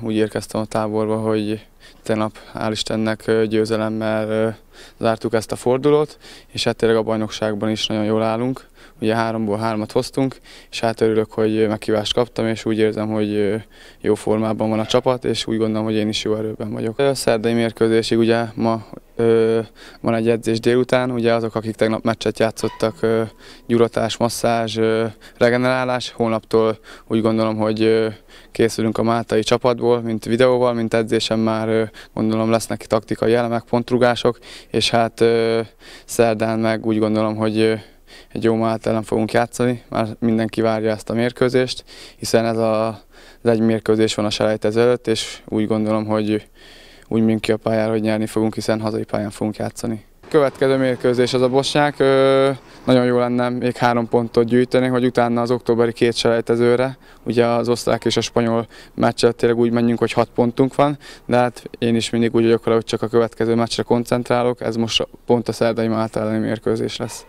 úgy érkeztem a táborba, hogy tegnap hál' Istennek győzelemmel zártuk ezt a fordulót, és hát tényleg a bajnokságban is nagyon jól állunk. Ugye háromból hármat hoztunk, és hát örülök, hogy meghívást kaptam, és úgy érzem, hogy jó formában van a csapat, és úgy gondolom, hogy én is jó erőben vagyok. A szerdai mérkőzésig ugye ma van egy edzés délután, ugye azok, akik tegnap meccset játszottak, ö, gyuratás, masszázs, regenerálás, holnaptól úgy gondolom, hogy készülünk a máltai csapatból, mint videóval, mint edzésen már gondolom lesznek taktikai elemek, pontrugások, és hát szerdán meg úgy gondolom, hogy egy jó Málta ellen fogunk játszani, már mindenki várja ezt a mérkőzést, hiszen ez a, az egy mérkőzés van a selejtező előtt, és úgy gondolom, hogy úgy mint ki a pályára, hogy nyerni fogunk, hiszen hazai pályán fogunk játszani. Következő mérkőzés az a Bosnyák, nagyon jó lenne még három pontot gyűjteni, hogy utána az októberi két selejtezőre, ugye az osztrák és a spanyol meccset tényleg úgy menjünk, hogy hat pontunk van, de hát én is mindig úgy vagyok hogy csak a következő meccsre koncentrálok, ez most pont a szerdai Málta elleni mérkőzés lesz.